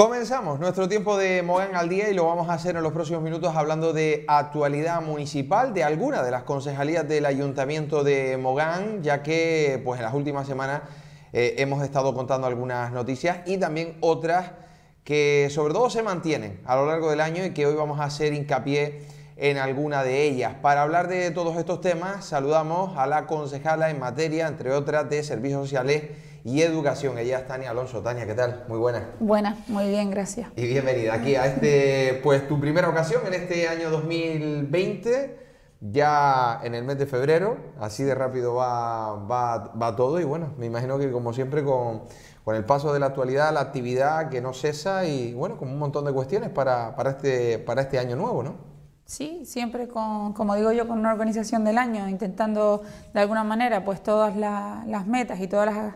Comenzamos nuestro tiempo de Mogán al día y lo vamos a hacer en los próximos minutos hablando de actualidad municipal, de alguna de las concejalías del Ayuntamiento de Mogán, ya que pues en las últimas semanas eh, hemos estado contando algunas noticias y también otras que sobre todo se mantienen a lo largo del año y que hoy vamos a hacer hincapié en alguna de ellas. Para hablar de todos estos temas, saludamos a la concejala en materia, entre otras, de servicios sociales y Educación. Ella es Tania Alonso. Tania, ¿qué tal? Muy buena. Buena, muy bien, gracias. Y bienvenida aquí a este, pues tu primera ocasión en este año 2020 ya en el mes de febrero, así de rápido va, va, va, todo y bueno, me imagino que como siempre con, con, el paso de la actualidad, la actividad que no cesa y bueno, con un montón de cuestiones para, este, para este año nuevo, ¿no? Sí, siempre con, como digo yo, con una organización del año, intentando de alguna manera pues todas las metas y todas las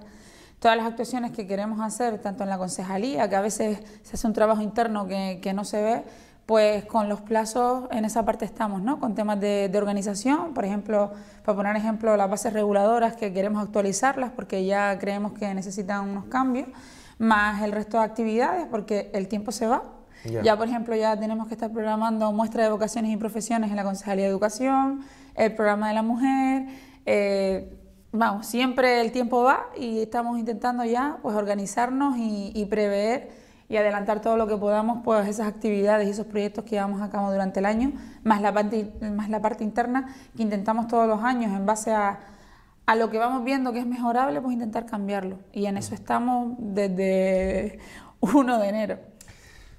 todas las actuaciones que queremos hacer, tanto en la concejalía, que a veces se hace un trabajo interno que, que no se ve, pues con los plazos en esa parte estamos, ¿no? Con temas de, de, organización, por ejemplo, para poner ejemplo, las bases reguladoras que queremos actualizarlas porque ya creemos que necesitan unos cambios, más el resto de actividades porque el tiempo se va. Ya, por ejemplo, ya tenemos que estar programando muestras de vocaciones y profesiones en la Concejalía de Educación, el programa de la mujer, eh, vamos, siempre el tiempo va y estamos intentando ya pues organizarnos y, prever y adelantar todo lo que podamos pues esas actividades y esos proyectos que llevamos a cabo durante el año, más la parte, más la parte interna que intentamos todos los años en base a, a lo que vamos viendo que es mejorable, pues intentar cambiarlo. Y en eso estamos desde 1 de enero.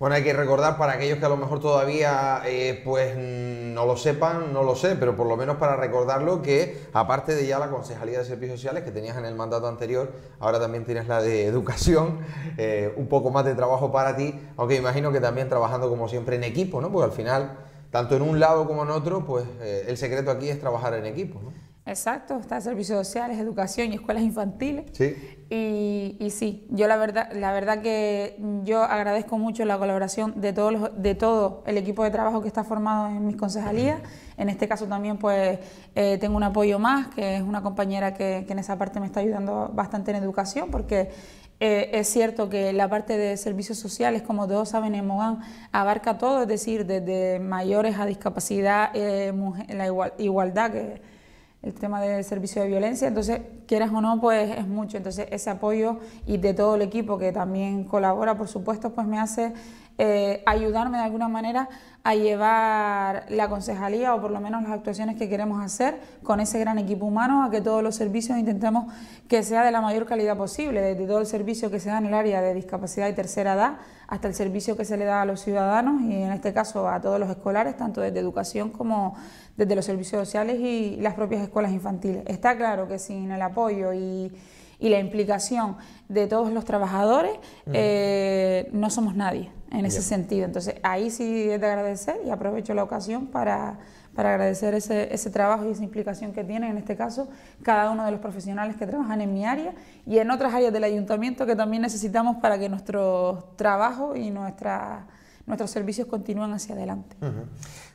Bueno, hay que recordar para aquellos que a lo mejor todavía eh, pues no lo sepan, no lo sé, pero por lo menos para recordarlo que aparte de ya la Concejalía de Servicios Sociales que tenías en el mandato anterior, ahora también tienes la de Educación, eh, un poco más de trabajo para ti, aunque imagino que también trabajando como siempre en equipo, ¿no? Porque al final, tanto en un lado como en otro, pues eh, el secreto aquí es trabajar en equipo, Exacto, está servicios sociales, educación y escuelas infantiles. Sí. Y, sí, yo la verdad, la verdad que yo agradezco mucho la colaboración de todos los, de todo el equipo de trabajo que está formado en mis concejalías. En este caso también pues eh, tengo un apoyo más, que es una compañera que, en esa parte me está ayudando bastante en educación, porque eh, es cierto que la parte de servicios sociales, como todos saben en Mogán, abarca todo, es decir, desde mayores a discapacidad, eh, la igualdad que el tema del servicio de violencia, entonces quieras o no, pues es mucho. Entonces ese apoyo y de todo el equipo que también colabora, por supuesto, pues me hace eh, ayudarme de alguna manera a llevar la concejalía o por lo menos las actuaciones que queremos hacer con ese gran equipo humano, a que todos los servicios intentemos que sea de la mayor calidad posible, desde todo el servicio que se da en el área de discapacidad y tercera edad hasta el servicio que se le da a los ciudadanos y en este caso a todos los escolares, tanto desde educación como desde los servicios sociales y las propias escuelas infantiles. Está claro que sin el apoyo y, la implicación de todos los trabajadores, mm. eh, no somos nadie en ese sentido. Entonces, ahí sí es de agradecer y aprovecho la ocasión para, agradecer ese, ese, trabajo y esa implicación que tienen, en este caso, cada uno de los profesionales que trabajan en mi área y en otras áreas del ayuntamiento que también necesitamos para que nuestro trabajo y nuestra nuestros servicios continúan hacia adelante.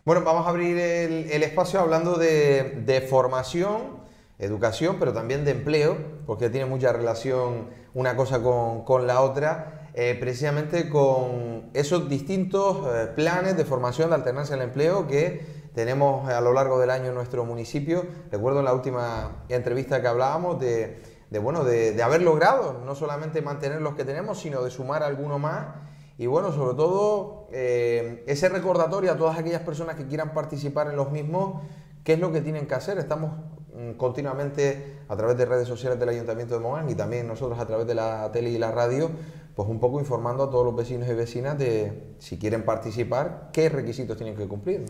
Bueno, vamos a abrir el, espacio hablando de, formación, educación, pero también de empleo, porque tiene mucha relación una cosa con, la otra. Eh, precisamente con esos distintos eh, planes de formación de alternancia al empleo que tenemos a lo largo del año en nuestro municipio. Recuerdo en la última entrevista que hablábamos de, bueno, de, haber logrado no solamente mantener los que tenemos, sino de sumar alguno más y bueno, sobre todo, eh, ese recordatorio a todas aquellas personas que quieran participar en los mismos, qué es lo que tienen que hacer. Estamos mm, continuamente a través de redes sociales del Ayuntamiento de Mogán y también nosotros a través de la tele y la radio, pues un poco informando a todos los vecinos y vecinas de si quieren participar, qué requisitos tienen que cumplir.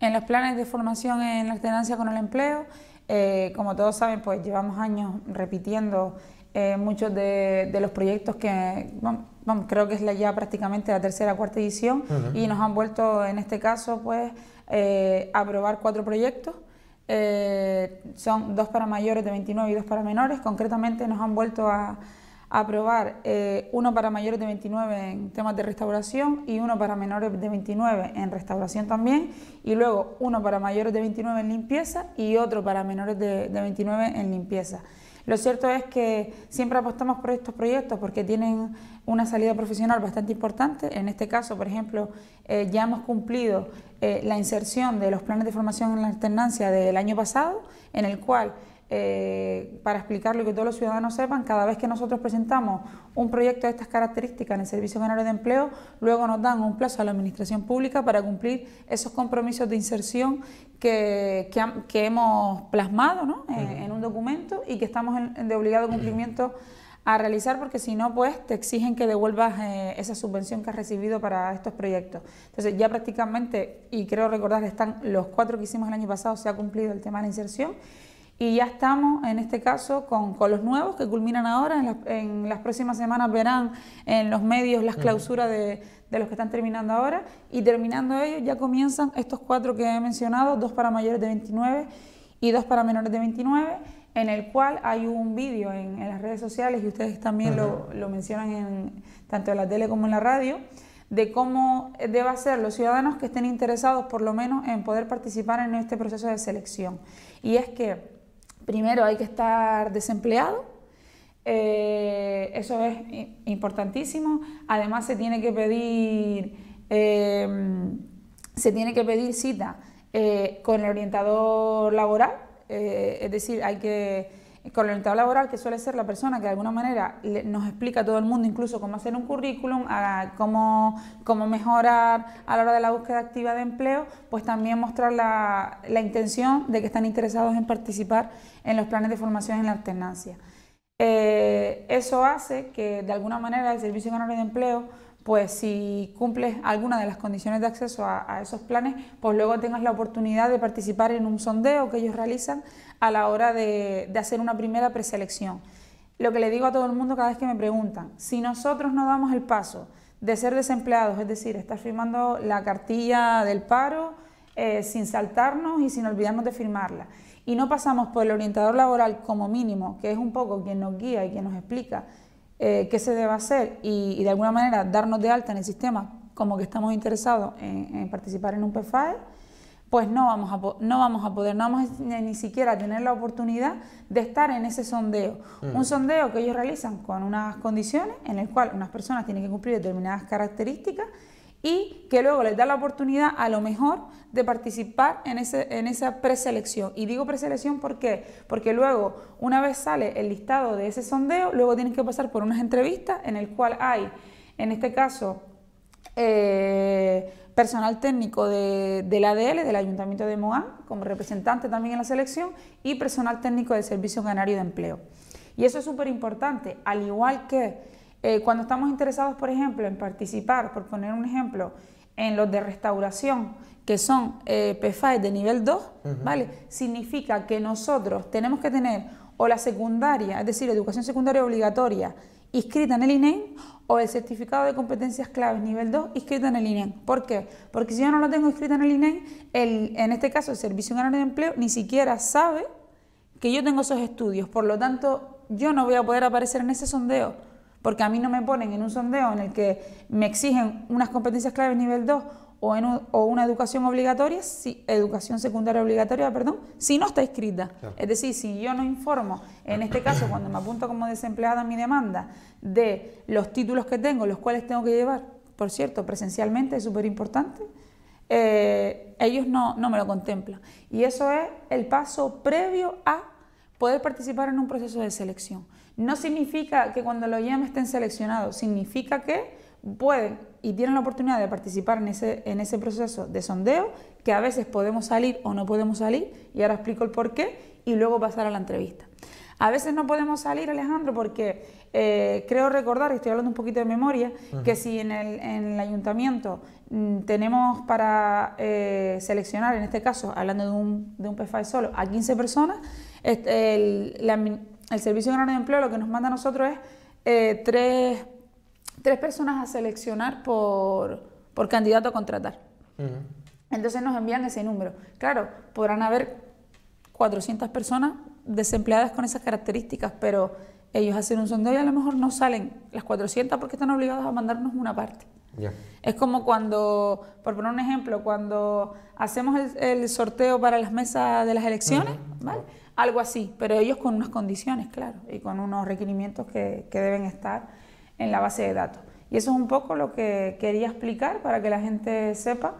En los planes de formación en la alternancia con el empleo, eh, como todos saben, pues llevamos años repitiendo eh, muchos de, los proyectos que, creo que es la, ya prácticamente la tercera, cuarta edición, y nos han vuelto, en este caso, pues, eh, a aprobar cuatro proyectos. Eh, son dos para mayores de 29 y dos para menores. Concretamente nos han vuelto a, aprobar eh, uno para mayores de 29 en temas de restauración y uno para menores de 29 en restauración también, y luego uno para mayores de 29 en limpieza y otro para menores de 29 en limpieza. Lo cierto es que siempre apostamos por estos proyectos porque tienen una salida profesional bastante importante. En este caso, por ejemplo, eh, ya hemos cumplido eh, la inserción de los planes de formación en la alternancia del año pasado, en el cual eh, para explicarlo y que todos los ciudadanos sepan, cada vez que nosotros presentamos un proyecto de estas características en el Servicio General de Empleo, luego nos dan un plazo a la Administración Pública para cumplir esos compromisos de inserción que, hemos plasmado en, un documento y que estamos de obligado cumplimiento a realizar porque si no, pues te exigen que devuelvas eh, esa subvención que has recibido para estos proyectos. Entonces ya prácticamente, y creo recordar, están los cuatro que hicimos el año pasado, se ha cumplido el tema de la inserción y ya estamos, en este caso, con, los nuevos que culminan ahora. En las, próximas semanas verán en los medios las clausuras de, los que están terminando ahora. Y terminando ellos ya comienzan estos cuatro que he mencionado, dos para mayores de 29 y dos para menores de 29 en el cual hay un vídeo en, las redes sociales y ustedes también lo, mencionan en, tanto en la tele como en la radio, de cómo deben ser los ciudadanos que estén interesados por lo menos en poder participar en este proceso de selección. Y es que primero hay que estar desempleado, eh, eso es importantísimo. Además se tiene que pedir, em, se tiene que pedir cita eh, con el orientador laboral, eh, es decir, hay que con el orientador laboral, que suele ser la persona que de alguna manera nos explica a todo el mundo, incluso cómo hacer un currículum, cómo, cómo, mejorar a la hora de la búsqueda activa de empleo, pues también mostrar la, intención de que están interesados en participar en los planes de formación en la alternancia. Eh, eso hace que de alguna manera el Servicio Canario de Empleo pues si cumples alguna de las condiciones de acceso a, a, esos planes, pues luego tengas la oportunidad de participar en un sondeo que ellos realizan a la hora de, hacer una primera preselección. Lo que le digo a todo el mundo cada vez que me preguntan, si nosotros no damos el paso de ser desempleados, es decir, estar firmando la cartilla del paro eh, sin saltarnos y sin olvidarnos de firmarla, y no pasamos por el orientador laboral como mínimo, que es un poco quien nos guía y quien nos explica eh, qué se debe hacer y, de alguna manera darnos de alta en el sistema como que estamos interesados en, en participar en un PFAE, pues no vamos, a, no vamos a poder, no vamos ni siquiera a tener la oportunidad de estar en ese sondeo. Mm. Un sondeo que ellos realizan con unas condiciones en el cual unas personas tienen que cumplir determinadas características y que luego les da la oportunidad a lo mejor de participar en, ese, en esa preselección. Y digo preselección Porque luego, una vez sale el listado de ese sondeo, luego tienen que pasar por unas entrevistas en el cual hay, en este caso, eh, personal técnico del ADL, del Ayuntamiento de Moa, como representante también en la selección, y personal técnico del Servicio Canario de Empleo. Y eso es súper importante, al igual que eh, cuando estamos interesados, por ejemplo, en participar, por poner un ejemplo, en los de restauración, que son eh, PFAE de nivel 2, ¿vale? Significa que nosotros tenemos que tener o la secundaria, es decir, educación secundaria obligatoria inscrita en el INEM o el certificado de competencias claves nivel 2 inscrita en el INEM. ¿Por qué? Porque si yo no lo tengo inscrito en el INEM, el, en este caso el Servicio General de Empleo ni siquiera sabe que yo tengo esos estudios. Por lo tanto, yo no voy a poder aparecer en ese sondeo, porque a mí no me ponen en un sondeo en el que me exigen unas competencias claves nivel 2 o, una educación obligatoria, si, educación secundaria obligatoria, perdón, si no está escrita Es decir, si yo no informo, en este caso cuando me apunto como desempleada mi demanda, de los títulos que tengo, los cuales tengo que llevar, por cierto, presencialmente, es súper importante, eh, ellos no, no me lo contemplan. Y eso es el paso previo a poder participar en un proceso de selección. No significa que cuando lo llamen estén seleccionados, significa que pueden y tienen la oportunidad de participar en ese, en ese proceso de sondeo, que a veces podemos salir o no podemos salir, y ahora explico el por qué, y luego pasar a la entrevista. A veces no podemos salir, Alejandro, porque eh, creo recordar, y estoy hablando un poquito de memoria, que si en el, en el ayuntamiento mm, tenemos para eh, seleccionar, en este caso, hablando de un, de un e solo, a 15 personas, el, la, el Servicio General de Empleo lo que nos manda a nosotros es eh, tres tres personas a seleccionar por, por candidato a contratar. Entonces nos envían ese número. Claro, podrán haber 400 personas desempleadas con esas características, pero ellos hacen un sondeo y a lo mejor no salen las 400 porque están obligados a mandarnos una parte. Es como cuando, por poner un ejemplo, cuando hacemos el, sorteo para las mesas de las elecciones, ¿vale? Algo así, pero ellos con unas condiciones, claro, y con unos requerimientos que, que deben estar en la base de datos. Y eso es un poco lo que quería explicar para que la gente sepa,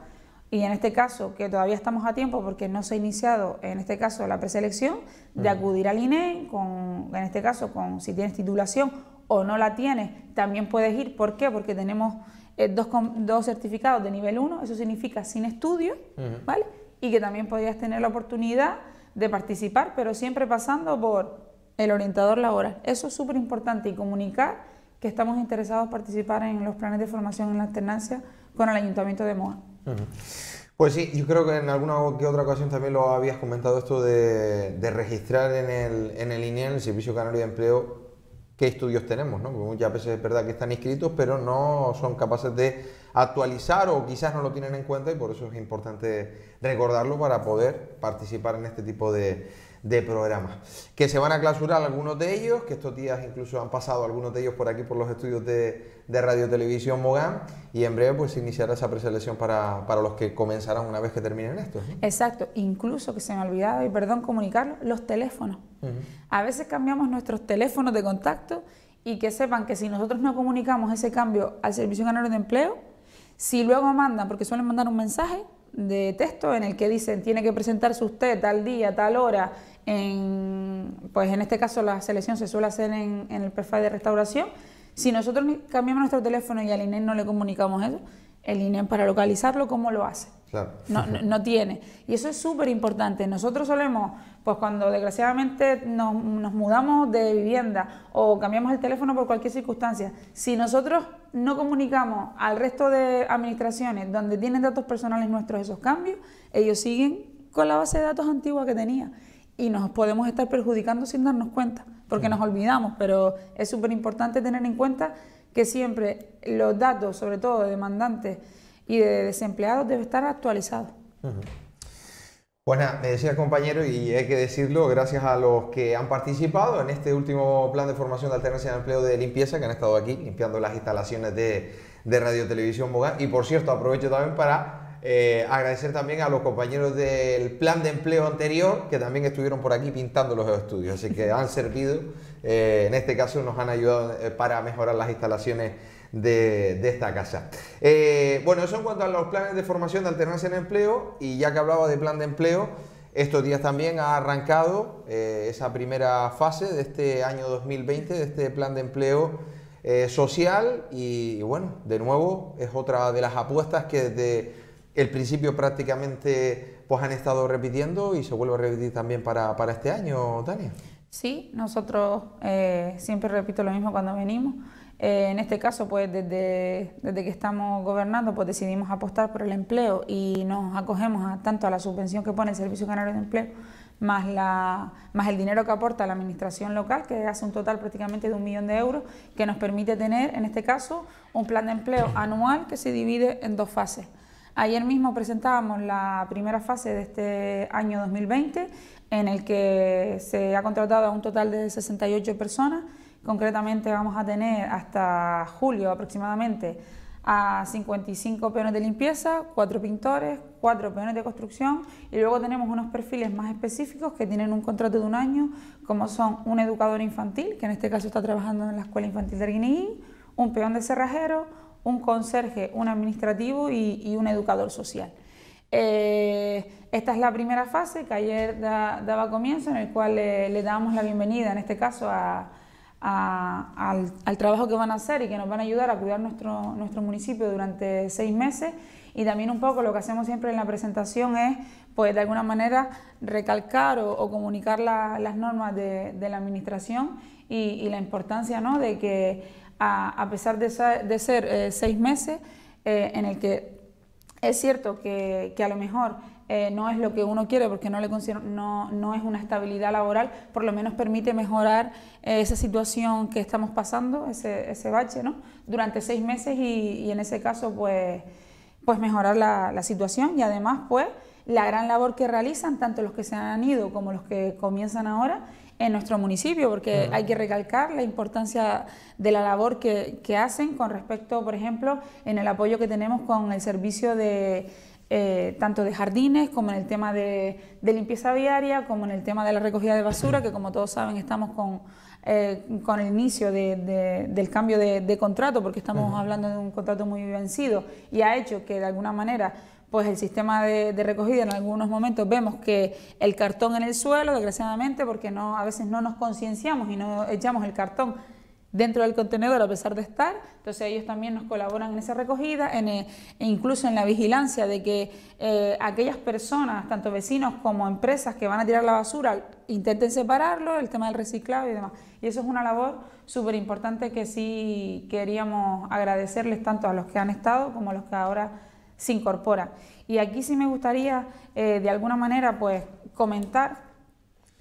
y en este caso, que todavía estamos a tiempo porque no se ha iniciado, en este caso, la preselección, de acudir al INE, con, en este caso, con si tienes titulación o no la tienes, también puedes ir. ¿Por qué? Porque tenemos eh, dos, certificados de nivel 1, eso significa sin estudio, ¿vale? Y que también podrías tener la oportunidad de participar, pero siempre pasando por el orientador laboral. Eso es súper importante y comunicar que estamos interesados en participar en los planes de formación en la alternancia con el Ayuntamiento de Moa. Pues sí, yo creo que en alguna que otra ocasión también lo habías comentado esto de, registrar en el, en el INE, en el Servicio Canario de Empleo, qué estudios tenemos, ¿no? Porque muchas veces es verdad que están inscritos, pero no son capaces de actualizar o quizás no lo tienen en cuenta y por eso es importante recordarlo para poder participar en este tipo de, de programas. Que se van a clausurar algunos de ellos, que estos días incluso han pasado algunos de ellos por aquí por los estudios de, de Radio Televisión Mogán y en breve pues iniciará esa preselección para, para los que comenzarán una vez que terminen esto. Exacto, incluso que se me ha olvidado, y perdón comunicarlo, los teléfonos. A veces cambiamos nuestros teléfonos de contacto y que sepan que si nosotros no comunicamos ese cambio al Servicio Canario de Empleo, si luego mandan, porque suelen mandar un mensaje, de texto en el que dicen tiene que presentarse usted tal día, tal hora, en, pues en este caso la selección se suele hacer en, el perfil de restauración. Si nosotros cambiamos nuestro teléfono y al INE no le comunicamos eso, el INE para localizarlo, ¿cómo lo hace? no tiene. Y eso es súper importante. Nosotros solemos pues cuando desgraciadamente nos, mudamos de vivienda o cambiamos el teléfono por cualquier circunstancia, si nosotros no comunicamos al resto de administraciones donde tienen datos personales nuestros esos cambios, ellos siguen con la base de datos antigua que tenía y nos podemos estar perjudicando sin darnos cuenta, porque nos olvidamos, pero es súper importante tener en cuenta que siempre los datos, sobre todo de demandantes y de desempleados, deben estar actualizados. Buenas, pues me decía el compañero, y hay que decirlo, gracias a los que han participado en este último plan de formación de alternancia de empleo de limpieza, que han estado aquí limpiando las instalaciones de, Radio Televisión Bogán. Y por cierto, aprovecho también para eh, agradecer también a los compañeros del plan de empleo anterior, que también estuvieron por aquí pintando los estudios. Así que han servido, eh, en este caso nos han ayudado eh, para mejorar las instalaciones de, esta casa. Eh, bueno, eso en cuanto a los planes de formación de alternancia en empleo y ya que hablaba de plan de empleo, estos días también ha arrancado eh, esa primera fase de este año 2020, de este plan de empleo eh, social y, bueno, de nuevo es otra de las apuestas que desde el principio prácticamente pues han estado repitiendo y se vuelve a repetir también para, este año, Tania. Sí, nosotros siempre repito lo mismo cuando venimos. Eh, en este caso, pues desde, desde que estamos gobernando, pues decidimos apostar por el empleo y nos acogemos tanto a la subvención que pone el Servicio Canario de Empleo, más, la, más el dinero que aporta la administración local, que hace un total prácticamente de un millón de euros, que nos permite tener, en este caso, un plan de empleo anual que se divide en dos fases. Ayer mismo presentábamos la primera fase de este año 2020, en el que se ha contratado a un total de 68 personas Concretamente vamos a tener hasta julio aproximadamente a 55 peones de limpieza, 4 pintores, 4 peones de construcción y luego tenemos unos perfiles más específicos que tienen un contrato de un año, como son un educador infantil, que en este caso está trabajando en la Escuela Infantil de Arguineguín, un peón de cerrajero, un conserje, un administrativo y, un educador social. Eh, esta es la primera fase que ayer daba comienzo, en el cual le damos la bienvenida, en este caso, a, al, trabajo que van a hacer y que nos van a ayudar a cuidar nuestro, nuestro municipio durante seis meses. Y también un poco lo que hacemos siempre en la presentación es, pues de alguna manera, recalcar o, comunicar las normas de, la administración y, la importancia ¿no? de que, a, pesar de, ser, eh, seis meses, eh, en el que es cierto que, que a lo mejor eh, no es lo que uno quiere porque no, le no, es una estabilidad laboral, por lo menos permite mejorar eh, esa situación que estamos pasando, ese, bache, ¿no? durante seis meses y, en ese caso pues, pues mejorar la, situación y además pues la gran labor que realizan tanto los que se han ido como los que comienzan ahora en nuestro municipio, porque hay que recalcar la importancia de la labor que, hacen con respecto, por ejemplo, en el apoyo que tenemos con el servicio de, eh, tanto de jardines como en el tema de, limpieza diaria como en el tema de la recogida de basura, que como todos saben estamos con, eh, con el inicio del cambio de, contrato, porque estamos hablando de un contrato muy vencido y ha hecho que de alguna manera pues el sistema de, de, recogida en algunos momentos vemos que el cartón en el suelo, desgraciadamente, porque no, a veces no nos concienciamos y no echamos el cartón dentro del contenedor a pesar de estar. Entonces ellos también nos colaboran en esa recogida eh, e incluso en la vigilancia de que eh, aquellas personas, tanto vecinos como empresas que van a tirar la basura, intenten separarlo, el tema del reciclado y demás. Y eso es una labor súper importante que sí queríamos agradecerles tanto a los que han estado como a los que ahora se incorporan. Y aquí sí me gustaría eh, de alguna manera pues comentar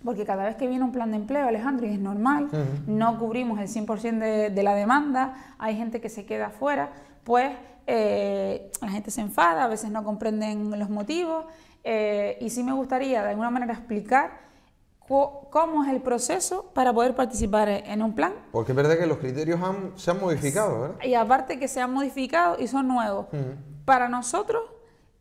porque cada vez que viene un plan de empleo, Alejandro, y es normal, no cubrimos el 100% de, de la demanda, hay gente que se queda afuera, pues eh, la gente se enfada, a veces no comprenden los motivos, eh, y sí me gustaría de alguna manera explicar cómo es el proceso para poder participar en un plan. Porque es verdad que los criterios se han modificado, ¿verdad? Y aparte que se han modificado y son nuevos. Para nosotros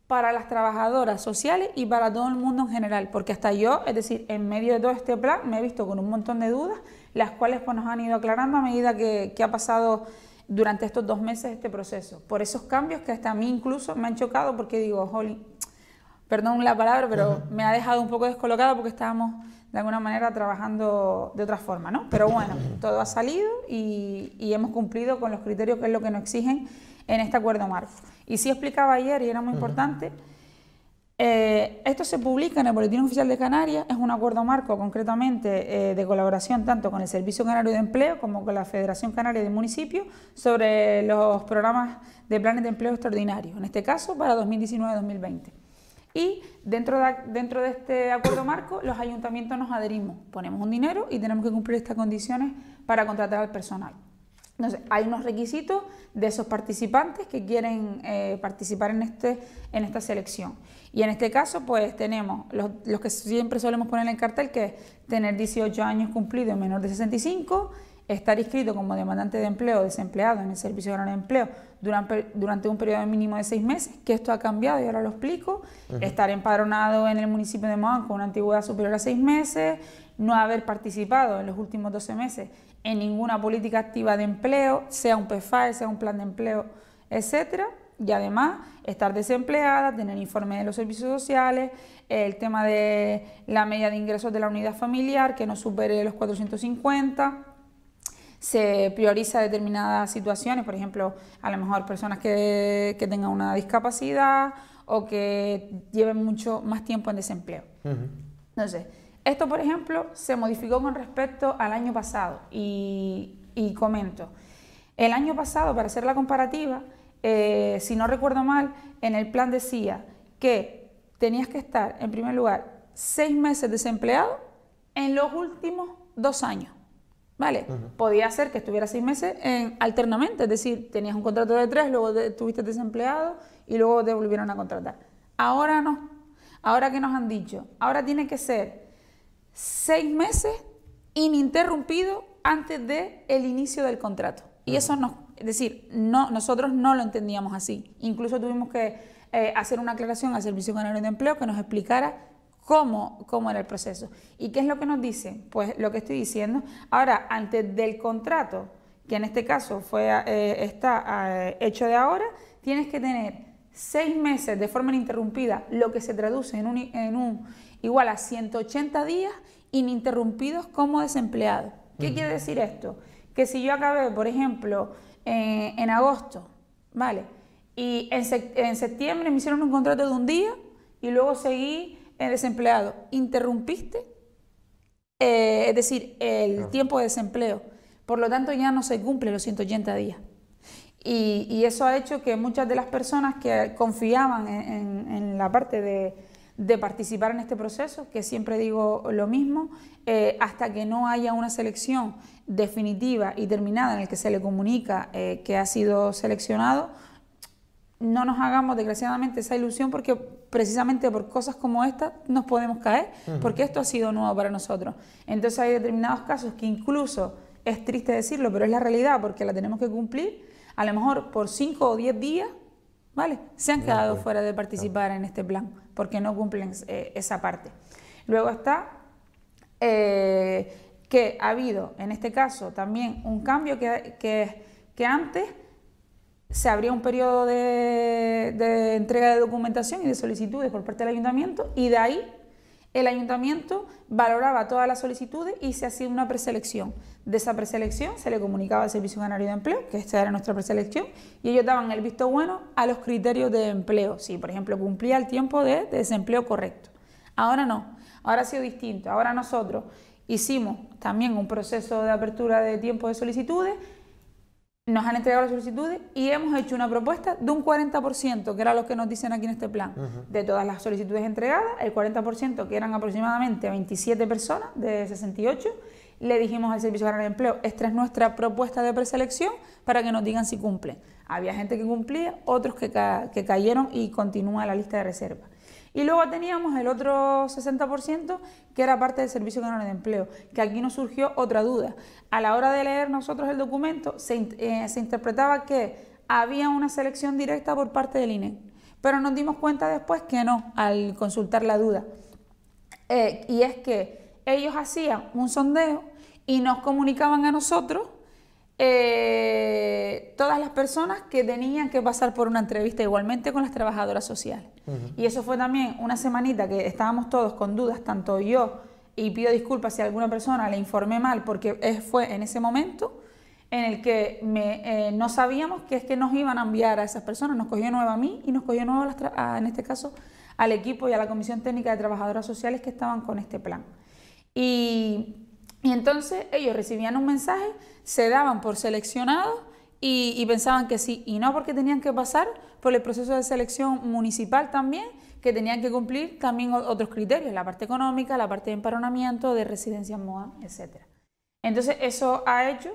para las trabajadoras sociales y para todo el mundo en general, porque hasta yo, es decir, en medio de todo este plan me he visto con un montón de dudas, las cuales pues, nos han ido aclarando a medida que, ha pasado durante estos dos meses este proceso, por esos cambios que hasta a mí incluso me han chocado, porque digo, Jolie, perdón la palabra, pero me ha dejado un poco descolocada porque estábamos de alguna manera trabajando de otra forma, ¿no? Pero bueno, todo ha salido y hemos cumplido con los criterios que es lo que nos exigen en este acuerdo marco. Y sí explicaba ayer, y era muy importante, eh, esto se publica en el Boletín Oficial de Canarias, es un acuerdo marco concretamente eh, de colaboración tanto con el Servicio Canario de Empleo como con la Federación Canaria de Municipios sobre los programas de planes de empleo extraordinarios, en este caso para 2019-2020. Y dentro dentro de este acuerdo marco, los ayuntamientos nos adherimos, ponemos un dinero y tenemos que cumplir estas condiciones para contratar al personal. Entonces, hay unos requisitos de esos participantes que quieren eh, participar en, este, en esta selección. Y en este caso, pues tenemos los, que siempre solemos poner en el cartel, que es tener 18 años cumplidos menor de 65, estar inscrito como demandante de empleo o desempleado en el Servicio de Empleo durante, un periodo mínimo de seis meses, que esto ha cambiado y ahora lo explico, estar empadronado en el municipio de Moán con una antigüedad superior a seis meses, no haber participado en los últimos 12 meses en ninguna política activa de empleo, sea un PFAE, sea un plan de empleo, etcétera. Y además, estar desempleada, tener informe de los servicios sociales, el tema de la media de ingresos de la unidad familiar que no supere los 450. Se prioriza determinadas situaciones, por ejemplo, a lo mejor personas que, tengan una discapacidad o que lleven mucho más tiempo en desempleo. No esto, por ejemplo, se modificó con respecto al año pasado y, comento. El año pasado, para hacer la comparativa, eh, si no recuerdo mal, en el plan decía que tenías que estar, en primer lugar, seis meses desempleado en los últimos dos años. ¿Vale? Podía ser que estuviera seis meses alternamente, es decir, tenías un contrato de tres, luego tuviste estuviste desempleado y luego te volvieron a contratar. Ahora no. Ahora que nos han dicho, ahora tiene que ser seis meses ininterrumpido antes del el inicio del contrato. Y eso nos, es decir, no, nosotros no lo entendíamos así. Incluso tuvimos que eh, hacer una aclaración al Servicio Canario de Empleo que nos explicara cómo, cómo era el proceso. ¿Y qué es lo que nos dice Pues lo que estoy diciendo. Ahora, antes del contrato, que en este caso fue, eh, está eh, hecho de ahora, tienes que tener seis meses de forma ininterrumpida, lo que se traduce en un, igual a 180 días ininterrumpidos como desempleado. ¿Qué quiere decir esto? Que si yo acabé, por ejemplo, eh, en agosto, ¿vale? Y en, septiembre me hicieron un contrato de un día y luego seguí eh, desempleado. Interrumpiste, eh, es decir, el tiempo de desempleo. Por lo tanto, ya no se cumple los 180 días. Y, eso ha hecho que muchas de las personas que confiaban en, la parte de, participar en este proceso, que siempre digo lo mismo, eh, hasta que no haya una selección definitiva y terminada en la que se le comunica eh, que ha sido seleccionado, no nos hagamos desgraciadamente esa ilusión porque precisamente por cosas como esta nos podemos caer, porque esto ha sido nuevo para nosotros. Entonces hay determinados casos que incluso, es triste decirlo, pero es la realidad porque la tenemos que cumplir, a lo mejor por 5 o 10 días, ¿vale? Se han quedado fuera de participar en este plan porque no cumplen eh, esa parte. Luego está eh, que ha habido, en este caso, también un cambio que, que, que antes se abría un periodo de entrega de documentación y de solicitudes por parte del ayuntamiento y de ahí el ayuntamiento valoraba todas las solicitudes y se hacía una preselección. De esa preselección se le comunicaba al Servicio Ganario de Empleo, que esta era nuestra preselección, y ellos daban el visto bueno a los criterios de empleo, si por ejemplo cumplía el tiempo de desempleo correcto. Ahora no, ahora ha sido distinto. Ahora nosotros hicimos también un proceso de apertura de tiempo de solicitudes, nos han entregado las solicitudes y hemos hecho una propuesta de un 40%, que era lo que nos dicen aquí en este plan, de todas las solicitudes entregadas, el 40%, que eran aproximadamente 27 personas de 68, le dijimos al Servicio General de Empleo, esta es nuestra propuesta de preselección para que nos digan si cumplen. Había gente que cumplía, otros que, cayeron y continúa la lista de reservas. Y luego teníamos el otro 60% que era parte del Servicio General de Empleo, que aquí nos surgió otra duda. A la hora de leer nosotros el documento se, eh, interpretaba que había una selección directa por parte del INE, pero nos dimos cuenta después que no, al consultar la duda. Eh, y es que ellos hacían un sondeo y nos comunicaban a nosotros eh, todas las personas que tenían que pasar por una entrevista igualmente con las trabajadoras sociales. Y eso fue también una semanita que estábamos todos con dudas, tanto yo, y pido disculpas si alguna persona le informé mal, porque fue en ese momento en el que eh, no sabíamos que es que nos iban a enviar a esas personas, nos cogió nueva a mí y nos cogió nueva, a, en este caso, al equipo y a la Comisión Técnica de Trabajadoras Sociales que estaban con este plan. Y y entonces ellos recibían un mensaje, se daban por seleccionados y, pensaban que sí y no porque tenían que pasar por el proceso de selección municipal también, que tenían que cumplir también otros criterios, la parte económica, la parte de emparonamiento, de residencia MOA, etc. Entonces eso ha hecho...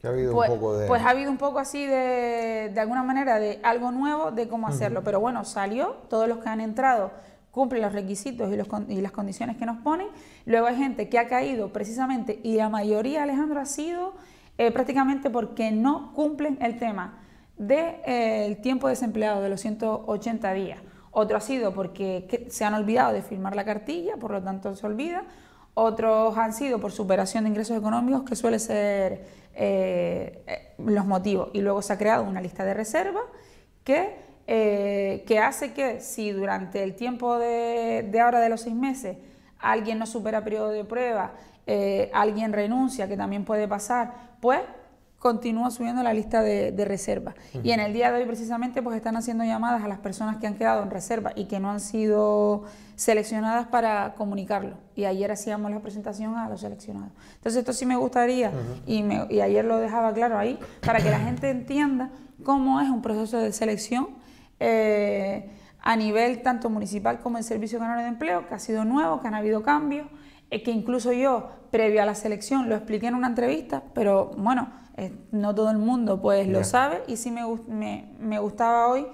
pues, un poco de... pues ha habido un poco así de, de alguna manera, de algo nuevo, de cómo hacerlo. Pero bueno, salió, todos los que han entrado cumple los requisitos y, las condiciones que nos ponen. Luego hay gente que ha caído precisamente, y la mayoría, Alejandro, ha sido eh, prácticamente porque no cumplen el tema del de, eh, tiempo desempleado de los 180 días. Otro ha sido porque se han olvidado de firmar la cartilla, por lo tanto se olvida. Otros han sido por superación de ingresos económicos, que suele ser eh, los motivos. Y luego se ha creado una lista de reserva que eh, que hace que si durante el tiempo de, ahora de los seis meses alguien no supera periodo de prueba, eh, alguien renuncia, que también puede pasar, pues continúa subiendo la lista de, reserva. Y en el día de hoy precisamente pues están haciendo llamadas a las personas que han quedado en reserva y que no han sido seleccionadas para comunicarlo. Y ayer hacíamos la presentación a los seleccionados. Entonces esto sí me gustaría, y, y ayer lo dejaba claro ahí, para que la gente entienda cómo es un proceso de selección eh, a nivel tanto municipal como el Servicio Canario de Empleo, que ha sido nuevo, que han habido cambios, eh, que incluso yo, previo a la selección, lo expliqué en una entrevista, pero bueno, eh, no todo el mundo pues lo sabe y sí me gustaba hoy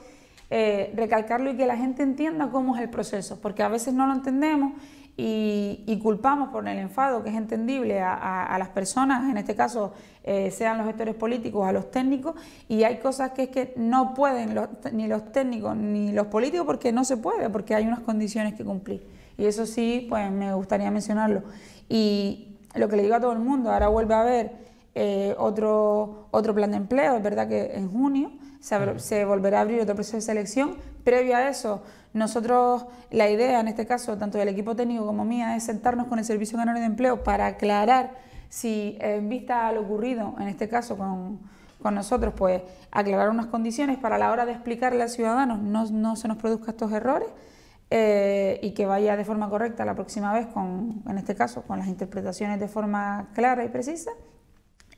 recalcarlo y que la gente entienda cómo es el proceso, porque a veces no lo entendemos y, culpamos por el enfado, que es entendible, a, las personas, en este caso eh, sean los gestores políticos, a los técnicos, y hay cosas que es que no pueden ni los técnicos ni los políticos porque no se puede, porque hay unas condiciones que cumplir. Y eso sí, pues me gustaría mencionarlo. Y lo que le digo a todo el mundo, ahora vuelve a haber eh, otro, otro plan de empleo, es verdad que en junio se volverá a abrir otro proceso de selección, previo a eso, nosotros, la idea en este caso, tanto del equipo técnico como mía, es sentarnos con el Servicio Ganador de Empleo para aclarar si, en vista a lo ocurrido, en este caso con, nosotros, pues aclarar unas condiciones para la hora de explicarle a Ciudadanos no, no se nos produzcan estos errores eh, y que vaya de forma correcta la próxima vez, con, en este caso, con las interpretaciones de forma clara y precisa.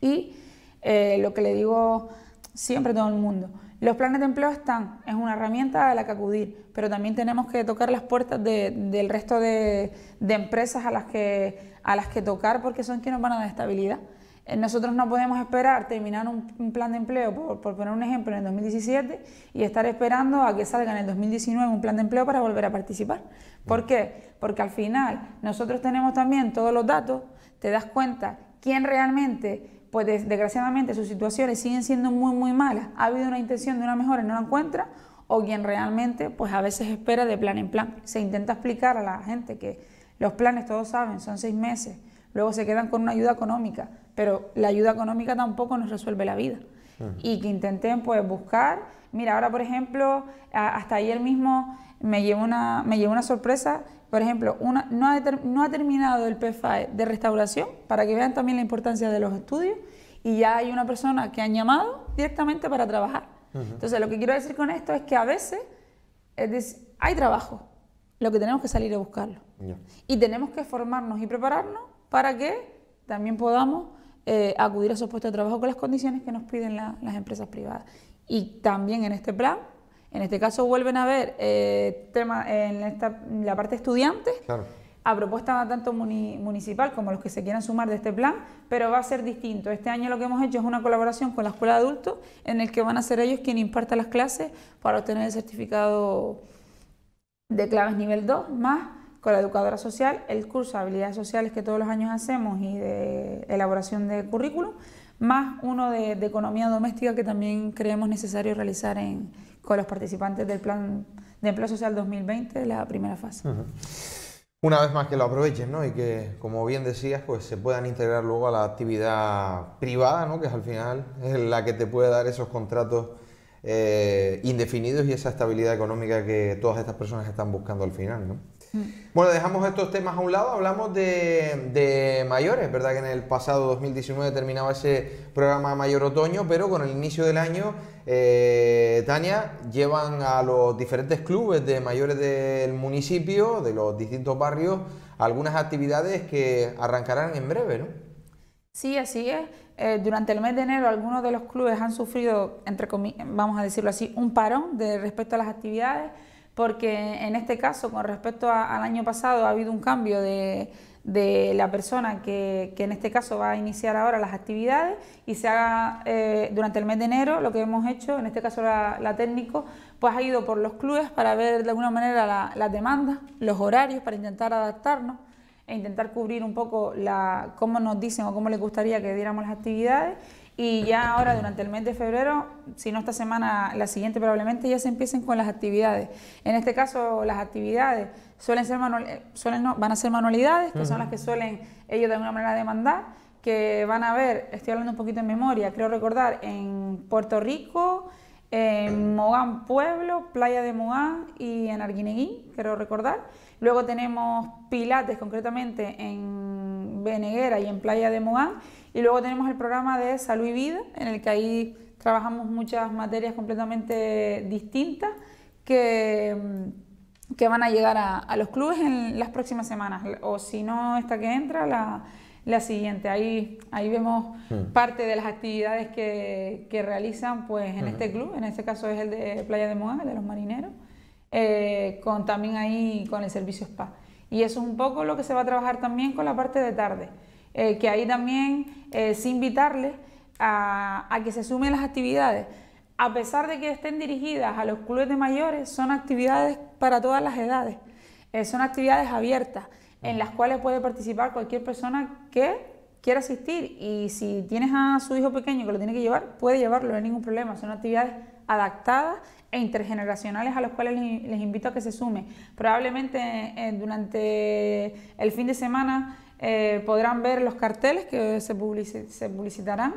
Y eh, lo que le digo siempre a todo el mundo, los planes de empleo están, es una herramienta a la que acudir, pero también tenemos que tocar las puertas del resto de, empresas a las, que, a las que tocar porque son quienes van a dar estabilidad. Eh, nosotros no podemos esperar terminar un, plan de empleo, por, por, poner un ejemplo, en el 2017 y estar esperando a que salga en el 2019 un plan de empleo para volver a participar. ¿Por qué? Porque al final nosotros tenemos también todos los datos, te das cuenta quién realmente pues desgraciadamente sus situaciones siguen siendo muy, muy malas, ha habido una intención de una mejora y no la encuentra, o quien realmente pues a veces espera de plan en plan. Se intenta explicar a la gente que los planes, todos saben, son seis meses, luego se quedan con una ayuda económica, pero la ayuda económica tampoco nos resuelve la vida. Y que intenten pues buscar, mira, ahora por ejemplo, hasta ayer mismo me llevo una, me una sorpresa. Por ejemplo, una, no, ha, terminado el PFAE de restauración, para que vean también la importancia de los estudios, y ya hay una persona que han llamado directamente para trabajar. Entonces, lo que quiero decir con esto es que a veces hay trabajo, lo que tenemos que salir a buscarlo. Y tenemos que formarnos y prepararnos para que también podamos eh, acudir a esos puestos de trabajo con las condiciones que nos piden las empresas privadas. Y también en este plan en este caso vuelven a ver eh, en la parte estudiantes. A propuesta tanto municipal como los que se quieran sumar de este plan, pero va a ser distinto. Este año lo que hemos hecho es una colaboración con la escuela de adultos, en el que van a ser ellos quienes imparten las clases para obtener el certificado de claves nivel 2, más con la educadora social, el curso de habilidades sociales que todos los años hacemos y de elaboración de currículum, más uno de economía doméstica que también creemos necesario realizar en, con los participantes del Plan de Empleo Social 2020, la primera fase. Una vez más que lo aprovechen, ¿no? Y que, como bien decías, pues se puedan integrar luego a la actividad privada, ¿no? Que es al final la que te puede dar esos contratos eh, indefinidos y esa estabilidad económica que todas estas personas están buscando al final, ¿no? Mm. Bueno, dejamos estos temas a un lado, hablamos de, mayores, ¿verdad? Que en el pasado 2019 terminaba ese programa Mayor Otoño, pero con el inicio del año, eh, Tania, llevan a los diferentes clubes de mayores del municipio, de los distintos barrios, algunas actividades que arrancarán en breve, ¿no? Sí, así es. Eh, durante el mes de enero algunos de los clubes han sufrido, entre vamos a decirlo así, un parón de respecto a las actividades porque en este caso, con respecto al año pasado, ha habido un cambio de, la persona que, en este caso va a iniciar ahora las actividades y se haga eh, durante el mes de enero lo que hemos hecho, en este caso la, técnico, pues ha ido por los clubes para ver de alguna manera las la demandas, los horarios para intentar adaptarnos e intentar cubrir un poco la, cómo nos dicen o cómo les gustaría que diéramos las actividades y ya ahora durante el mes de febrero, si no esta semana, la siguiente probablemente, ya se empiecen con las actividades. En este caso, las actividades suelen ser eh, suelen van a ser manualidades, que son las que suelen ellos de alguna manera demandar, que van a ver, estoy hablando un poquito en memoria, creo recordar, en Puerto Rico, en Mogán Pueblo, Playa de Mogán y en Arguineguín, creo recordar. Luego tenemos Pilates concretamente en Beneguera y en Playa de Mogán y luego tenemos el programa de salud y vida, en el que ahí trabajamos muchas materias completamente distintas que, mm, van a llegar a, los clubes en las próximas semanas, o si no, esta que entra, la, siguiente. Ahí, ahí vemos hmm. parte de las actividades que, realizan pues, en hmm. este club, en este caso es el de Playa de Moa, de los marineros, eh, con, también ahí con el servicio spa. Y eso es un poco lo que se va a trabajar también con la parte de tarde. Eh, que ahí también es eh, invitarles a, que se sumen las actividades. A pesar de que estén dirigidas a los clubes de mayores, son actividades para todas las edades, eh, son actividades abiertas en las cuales puede participar cualquier persona que quiera asistir y si tienes a su hijo pequeño que lo tiene que llevar, puede llevarlo, no hay ningún problema. Son actividades adaptadas e intergeneracionales a las cuales les, invito a que se sumen. Probablemente durante el fin de semana eh, podrán ver los carteles que se, publicitarán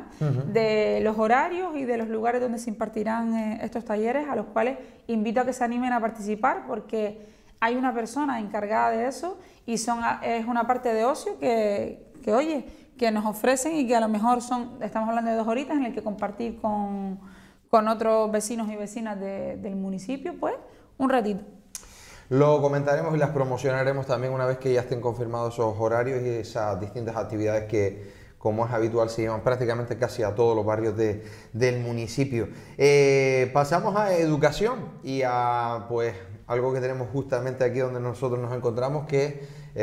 de los horarios y de los lugares donde se impartirán eh, estos talleres, a los cuales invito a que se animen a participar porque hay una persona encargada de eso y son, es una parte de ocio que, oye, que nos ofrecen y que a lo mejor son, estamos hablando de dos horitas en el que compartir con, otros vecinos y vecinas del municipio, pues, un ratito. Lo comentaremos y las promocionaremos también una vez que ya estén confirmados esos horarios y esas distintas actividades que, como es habitual, se llevan prácticamente casi a todos los barrios del municipio. Eh, pasamos a educación y a pues algo que tenemos justamente aquí donde nosotros nos encontramos, que es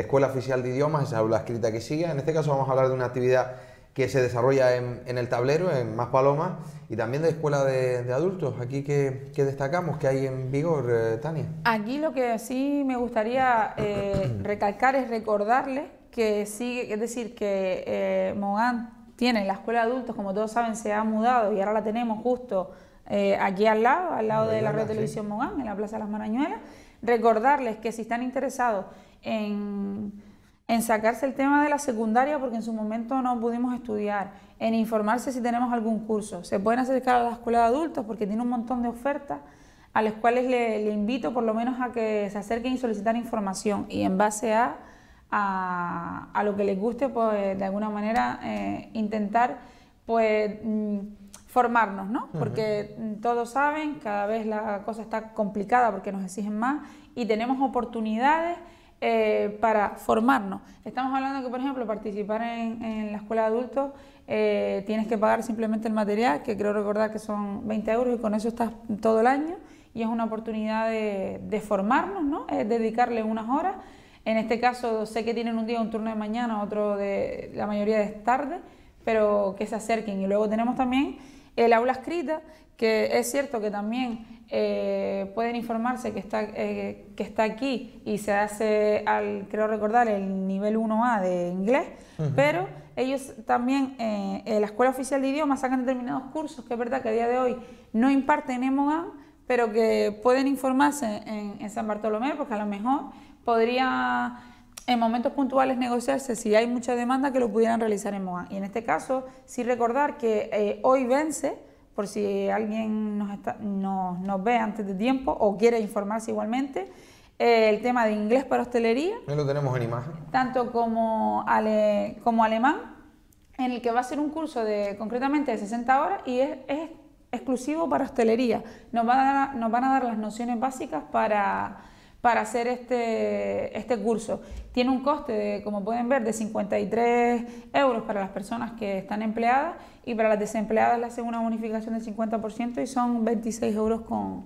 Escuela Oficial de Idiomas, esa aula escrita que sigue. En este caso vamos a hablar de una actividad que se desarrolla en, el tablero, en Más Palomas, y también de escuela de, adultos. Aquí que, destacamos que hay en vigor, eh, Tania. Aquí lo que sí me gustaría eh, recalcar es recordarles que sigue, es decir, que eh, Mogán tiene la escuela de adultos, como todos saben, se ha mudado y ahora la tenemos justo aquí al lado, al lado de la red televisión Mogán, en la Plaza de las Marañuelas. Recordarles que si están interesados en en sacarse el tema de la secundaria porque en su momento no pudimos estudiar, en informarse si tenemos algún curso. Se pueden acercar a la escuela de adultos porque tiene un montón de ofertas a las cuales le, invito por lo menos a que se acerquen y solicitar información y en base a, a, lo que les guste, pues, de alguna manera eh, intentar pues mm, formarnos, ¿no? Porque todos saben, cada vez la cosa está complicada porque nos exigen más y tenemos oportunidades eh, para formarnos. Estamos hablando que, por ejemplo, participar en, la escuela de adultos eh, tienes que pagar simplemente el material, que creo recordar que son 20 euros y con eso estás todo el año y es una oportunidad de, formarnos, ¿no? Es dedicarle unas horas. En este caso sé que tienen un día un turno de mañana, otro de la mayoría de tarde, pero que se acerquen. Y luego tenemos también el aula escrita, que es cierto que también eh, pueden informarse que está, eh, que está aquí y se hace, al creo recordar, el nivel 1A de inglés, pero ellos también eh, en la Escuela Oficial de Idiomas sacan determinados cursos que es verdad que a día de hoy no imparten en pero que pueden informarse en, en San Bartolomé porque a lo mejor podría en momentos puntuales negociarse si hay mucha demanda que lo pudieran realizar en MOA. Y en este caso, sí recordar que eh, hoy vence, por si alguien nos, está, nos, ve antes de tiempo o quiere informarse igualmente, eh, el tema de inglés para hostelería. No lo tenemos en imagen. Tanto como, como alemán, en el que va a ser un curso de concretamente de 60 horas y es, exclusivo para hostelería. Nos nos van a dar las nociones básicas para para hacer este, este curso. Tiene un coste, como pueden ver, de 53 euros para las personas que están empleadas y para las desempleadas le hacen una bonificación del 50% y son 26 euros con,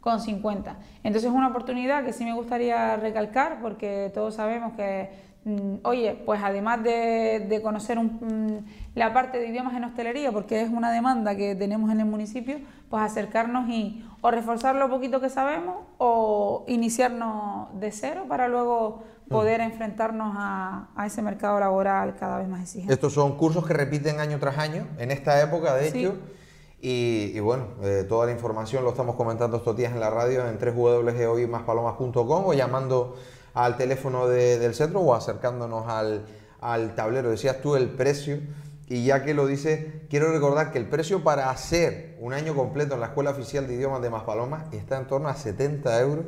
con 50. Entonces es una oportunidad que sí me gustaría recalcar porque todos sabemos que, mm, oye, pues además de, conocer mm, la parte de idiomas en hostelería, porque es una demanda que tenemos en el municipio, pues acercarnos y o reforzar lo poquito que sabemos o iniciarnos de cero para luego mm. poder enfrentarnos a, ese mercado laboral cada vez más exigente. Estos son cursos que repiten año tras año, en esta época de hecho, y, bueno, eh, toda la información lo estamos comentando estos días en la radio en www.hoymaspalomas.com e o llamando al teléfono del centro o acercándonos al, al tablero. Decías tú el precio y ya que lo dice, quiero recordar que el precio para hacer un año completo en la Escuela Oficial de Idiomas de Maspalomas está en torno a 70 euros.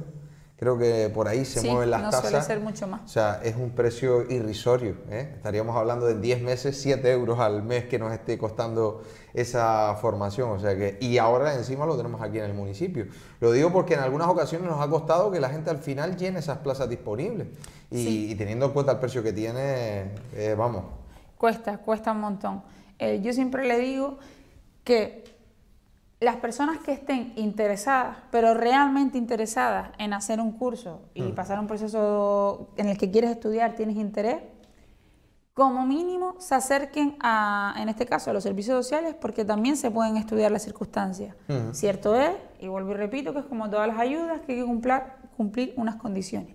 Creo que por ahí se mueven las no Suele ser mucho más. O sea, es un precio irrisorio. ¿eh? Estaríamos hablando de 10 meses, 7 euros al mes que nos esté costando esa formación. O sea que, y ahora encima lo tenemos aquí en el municipio. Lo digo porque en algunas ocasiones nos ha costado que la gente al final llene esas plazas disponibles. Y, teniendo en cuenta el precio que tiene, eh, vamos, Cuesta, cuesta un montón. Eh, yo siempre le digo que las personas que estén interesadas, pero realmente interesadas en hacer un curso y mm. pasar un proceso en el que quieres estudiar, tienes interés, como mínimo se acerquen a, en este caso, a los servicios sociales porque también se pueden estudiar las circunstancias. Mm. Cierto es, y vuelvo y repito, que es como todas las ayudas, que hay que cumplir, cumplir unas condiciones.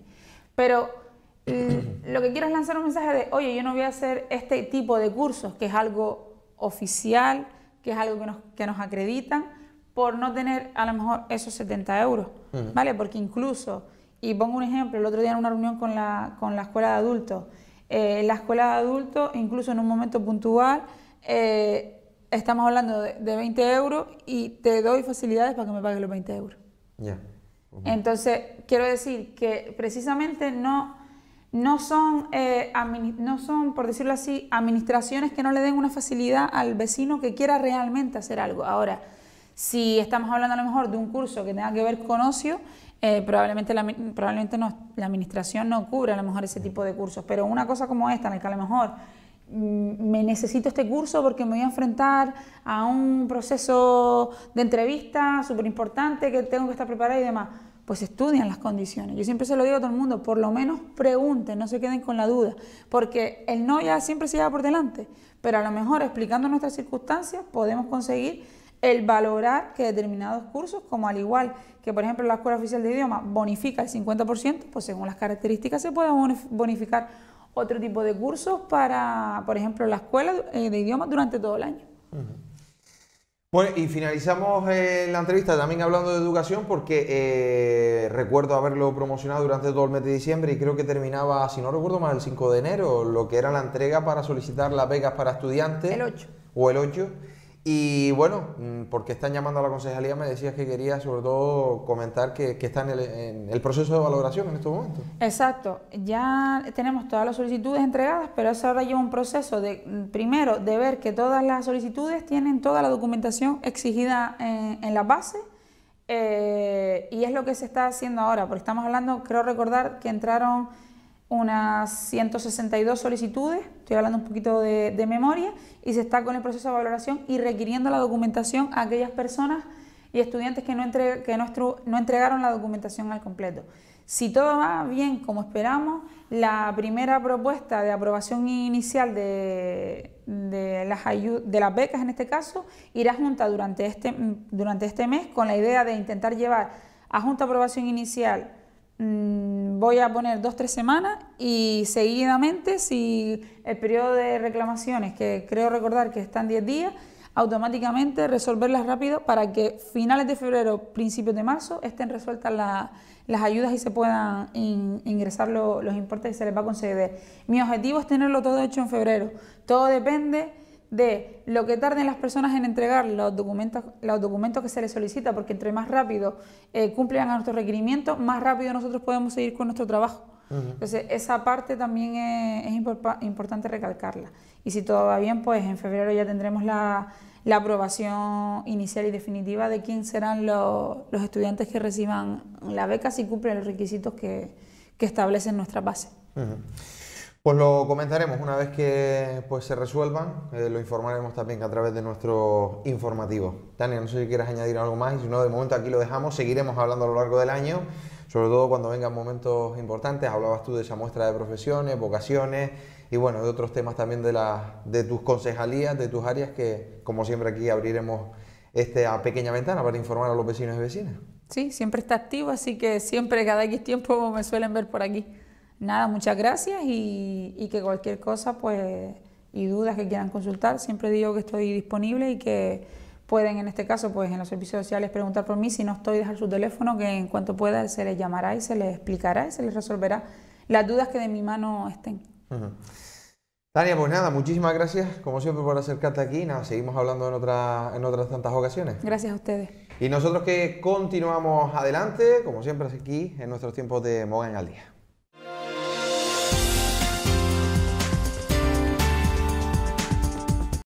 Pero eh, lo que quiero es lanzar un mensaje de, oye, yo no voy a hacer este tipo de cursos, que es algo oficial, que es algo que nos, nos acreditan, por no tener a lo mejor esos 70 euros, ¿vale? Porque incluso, y pongo un ejemplo, el otro día en una reunión con la, con la escuela de adultos, eh, la escuela de adultos, incluso en un momento puntual, eh, estamos hablando de, 20 euros y te doy facilidades para que me pagues los 20 euros. Yeah. Entonces, quiero decir que precisamente no no son, eh, no son, por decirlo así, administraciones que no le den una facilidad al vecino que quiera realmente hacer algo. Ahora, si estamos hablando a lo mejor de un curso que tenga que ver con ocio, eh, probablemente, la, probablemente la administración no cubre a lo mejor ese tipo de cursos, pero una cosa como esta, en la que a lo mejor mm, me necesito este curso porque me voy a enfrentar a un proceso de entrevista súper importante que tengo que estar preparado y demás pues estudian las condiciones. Yo siempre se lo digo a todo el mundo, por lo menos pregunten, no se queden con la duda, porque el no ya siempre se lleva por delante, pero a lo mejor explicando nuestras circunstancias podemos conseguir el valorar que determinados cursos, como al igual que por ejemplo la Escuela Oficial de Idioma bonifica el 50%, pues según las características se puede bonificar otro tipo de cursos para, por ejemplo, la Escuela eh, de Idiomas durante todo el año. Bueno, y finalizamos eh, la entrevista también hablando de educación porque eh, recuerdo haberlo promocionado durante todo el mes de diciembre y creo que terminaba, si no recuerdo mal, el 5 de enero, lo que era la entrega para solicitar las becas para estudiantes. El 8. O el 8. Y bueno, mm, porque están llamando a la concejalía? Me decías que quería sobre todo comentar que, están en el, proceso de valoración en estos momentos. Exacto, ya tenemos todas las solicitudes entregadas, pero eso ahora lleva un proceso de, mm, primero, de ver que todas las solicitudes tienen toda la documentación exigida en, la base eh, y es lo que se está haciendo ahora, porque estamos hablando, creo recordar, que entraron unas 162 solicitudes, estoy hablando un poquito de, memoria, y se está con el proceso de valoración y requiriendo la documentación a aquellas personas y estudiantes que no, entre, que no entregaron la documentación al completo. Si todo va bien como esperamos, la primera propuesta de aprobación inicial de, las, de las becas en este caso irá junta durante este, durante este mes con la idea de intentar llevar a junta aprobación inicial Mm, voy a poner dos, tres semanas y seguidamente, si el periodo de reclamaciones, que creo recordar que están 10 días, automáticamente resolverlas rápido para que finales de febrero, principios de marzo estén resueltas las ayudas y se puedan ingresar los importes que se les va a conceder. Mi objetivo es tenerlo todo hecho en febrero. Todo depende de lo que tarden las personas en entregar los documentos, los documentos que se les solicita, porque entre más rápido cumplen eh, cumplan a nuestros requerimientos, más rápido nosotros podemos seguir con nuestro trabajo. Entonces, esa parte también es, importante recalcarla. Y si todo va bien, pues en febrero ya tendremos la, aprobación inicial y definitiva de quién serán los, estudiantes que reciban la beca si cumplen los requisitos que, que establecen nuestra base. Pues lo comentaremos una vez que pues, se resuelvan, eh, lo informaremos también a través de nuestro informativo. Tania, no sé si quieres añadir algo más si no, de momento aquí lo dejamos, seguiremos hablando a lo largo del año, sobre todo cuando vengan momentos importantes, hablabas tú de esa muestra de profesiones, vocaciones y bueno, de otros temas también de, de tus concejalías, de tus áreas que como siempre aquí abriremos esta pequeña ventana para informar a los vecinos y vecinas. Sí, siempre está activo, así que siempre cada X tiempo me suelen ver por aquí nada, muchas gracias y, que cualquier cosa pues, y dudas que quieran consultar, siempre digo que estoy disponible y que pueden en este caso pues en los servicios sociales preguntar por mí, si no estoy dejar su teléfono que en cuanto pueda se les llamará y se les explicará y se les resolverá las dudas que de mi mano estén. Tania, pues nada, muchísimas gracias como siempre por acercarte aquí, nada, seguimos hablando en, otra, en otras tantas ocasiones. Gracias a ustedes. Y nosotros que continuamos adelante, como siempre aquí en nuestros tiempos de Mogan al Día.